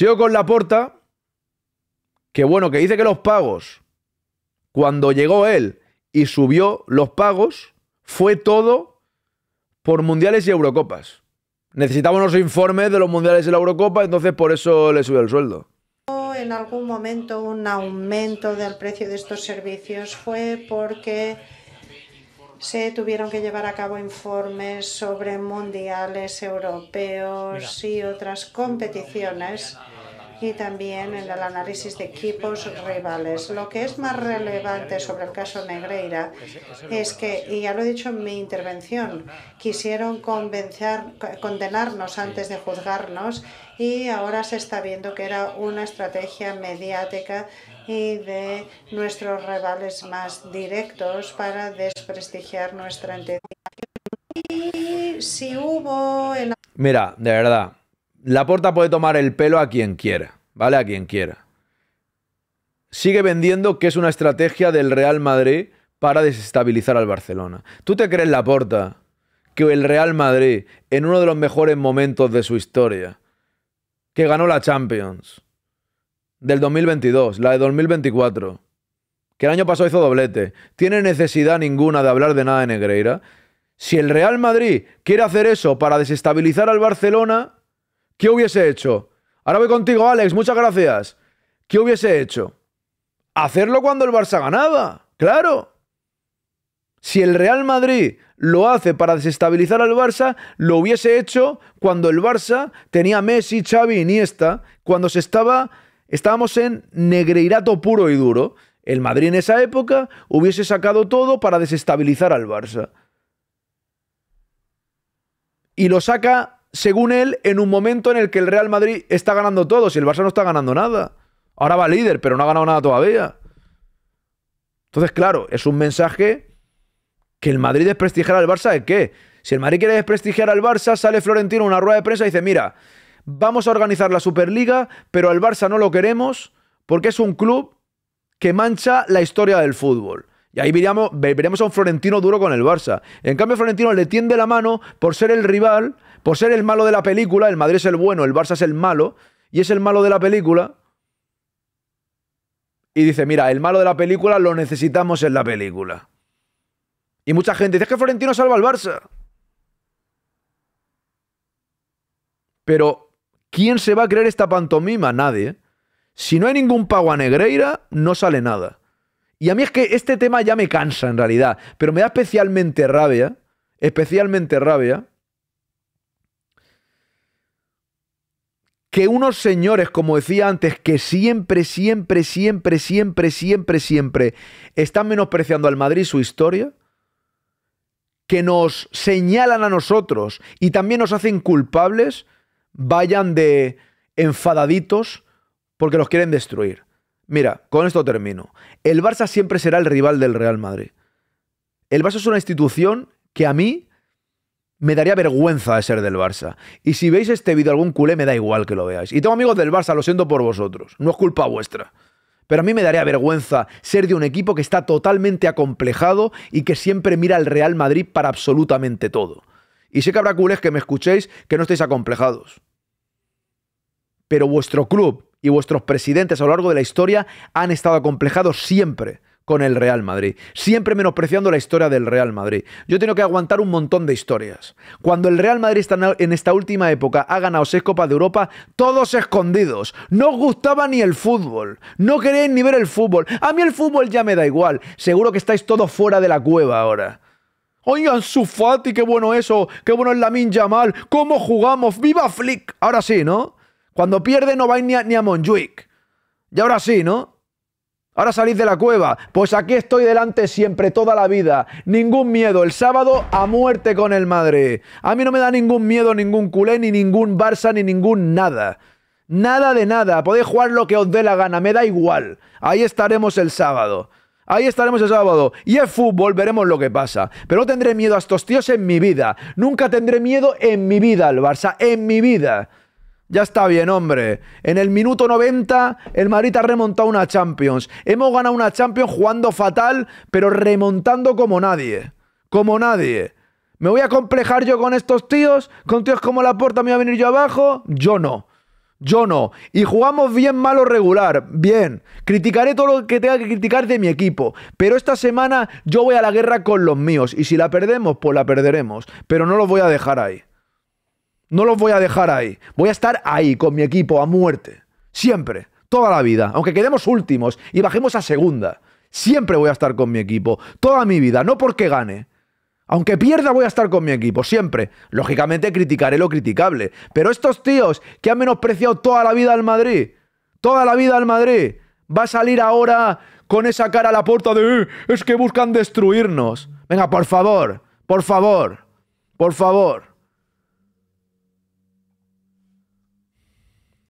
Sigo con la porta, que bueno, que dice que los pagos, cuando llegó él y subió los pagos, fue todo por mundiales y eurocopas. Necesitábamos los informes de los mundiales y la eurocopa, entonces por eso le subió el sueldo. En algún momento un aumento del precio de estos servicios fue porque se tuvieron que llevar a cabo informes sobre mundiales europeos y otras competiciones y también en el análisis de equipos rivales. Lo que es más relevante sobre el caso Negreira es que, y ya lo he dicho en mi intervención, quisieron convencer, condenarnos antes de juzgarnos y ahora se está viendo que era una estrategia mediática y de nuestros rivales más directos para desprestigiar nuestra entidad. Y si hubo... Mira, de verdad, porta puede tomar el pelo a quien quiera, ¿vale? A quien quiera. Sigue vendiendo que es una estrategia del Real Madrid para desestabilizar al Barcelona. ¿Tú te crees, la porta que el Real Madrid, en uno de los mejores momentos de su historia, que ganó la Champions del 2022, la de 2024, que el año pasado hizo doblete, tiene necesidad ninguna de hablar de nada de Negreira? Si el Real Madrid quiere hacer eso para desestabilizar al Barcelona, ¿Qué hubiese hecho? Ahora voy contigo, Alex, muchas gracias. ¿Qué hubiese hecho? Hacerlo cuando el Barça ganaba, claro. Si el Real Madrid lo hace para desestabilizar al Barça, lo hubiese hecho cuando el Barça tenía Messi, Xavi, y Iniesta, cuando se estaba estábamos en negreirato puro y duro. El Madrid en esa época hubiese sacado todo para desestabilizar al Barça. Y lo saca según él, en un momento en el que el Real Madrid está ganando todo, si el Barça no está ganando nada. Ahora va líder, pero no ha ganado nada todavía. Entonces, claro, es un mensaje que el Madrid desprestigiará al Barça de qué? Si el Madrid quiere desprestigiar al Barça, sale Florentino a una rueda de prensa y dice, mira, vamos a organizar la Superliga, pero al Barça no lo queremos porque es un club que mancha la historia del fútbol. Y ahí veríamos, veríamos a un Florentino duro con el Barça. En cambio, Florentino le tiende la mano por ser el rival por ser el malo de la película, el Madrid es el bueno, el Barça es el malo, y es el malo de la película. Y dice, mira, el malo de la película lo necesitamos en la película. Y mucha gente dice, es que Florentino salva al Barça. Pero, ¿quién se va a creer esta pantomima? Nadie. Si no hay ningún pago a Negreira, no sale nada. Y a mí es que este tema ya me cansa en realidad, pero me da especialmente rabia, especialmente rabia, que unos señores, como decía antes, que siempre, siempre, siempre, siempre, siempre, siempre están menospreciando al Madrid su historia, que nos señalan a nosotros y también nos hacen culpables, vayan de enfadaditos porque los quieren destruir. Mira, con esto termino. El Barça siempre será el rival del Real Madrid. El Barça es una institución que a mí me daría vergüenza de ser del Barça. Y si veis este vídeo algún culé, me da igual que lo veáis. Y tengo amigos del Barça, lo siento por vosotros. No es culpa vuestra. Pero a mí me daría vergüenza ser de un equipo que está totalmente acomplejado y que siempre mira al Real Madrid para absolutamente todo. Y sé que habrá culés que me escuchéis que no estéis acomplejados. Pero vuestro club y vuestros presidentes a lo largo de la historia han estado acomplejados siempre con el Real Madrid, siempre menospreciando la historia del Real Madrid. Yo tengo que aguantar un montón de historias. Cuando el Real Madrid está en esta última época ha ganado seis Copas de Europa, todos escondidos. No os gustaba ni el fútbol, no queréis ni ver el fútbol. A mí el fútbol ya me da igual, seguro que estáis todos fuera de la cueva ahora. Oigan, Sufati, qué bueno eso, qué bueno es la Minja Mal, cómo jugamos, viva Flick. Ahora sí, ¿no? Cuando pierde no vais ni ni a Monjuic. Y ahora sí, ¿no? ahora salís de la cueva. Pues aquí estoy delante siempre, toda la vida. Ningún miedo. El sábado a muerte con el madre. A mí no me da ningún miedo, ningún culé, ni ningún Barça, ni ningún nada. Nada de nada. Podéis jugar lo que os dé la gana. Me da igual. Ahí estaremos el sábado. Ahí estaremos el sábado. Y el fútbol, veremos lo que pasa. Pero no tendré miedo a estos tíos en mi vida. Nunca tendré miedo en mi vida al Barça. En mi vida. Ya está bien, hombre. En el minuto 90, el Madrid ha remontado una Champions. Hemos ganado una Champions jugando fatal, pero remontando como nadie. Como nadie. ¿Me voy a complejar yo con estos tíos? ¿Con tíos como la puerta me voy a venir yo abajo? Yo no. Yo no. Y jugamos bien, malo, regular. Bien. Criticaré todo lo que tenga que criticar de mi equipo. Pero esta semana yo voy a la guerra con los míos. Y si la perdemos, pues la perderemos. Pero no los voy a dejar ahí. No los voy a dejar ahí. Voy a estar ahí con mi equipo a muerte. Siempre. Toda la vida. Aunque quedemos últimos y bajemos a segunda. Siempre voy a estar con mi equipo. Toda mi vida. No porque gane. Aunque pierda, voy a estar con mi equipo, siempre. Lógicamente criticaré lo criticable. Pero estos tíos que han menospreciado toda la vida al Madrid, toda la vida al Madrid, va a salir ahora con esa cara a la puerta de eh, es que buscan destruirnos. Venga, por favor, por favor, por favor.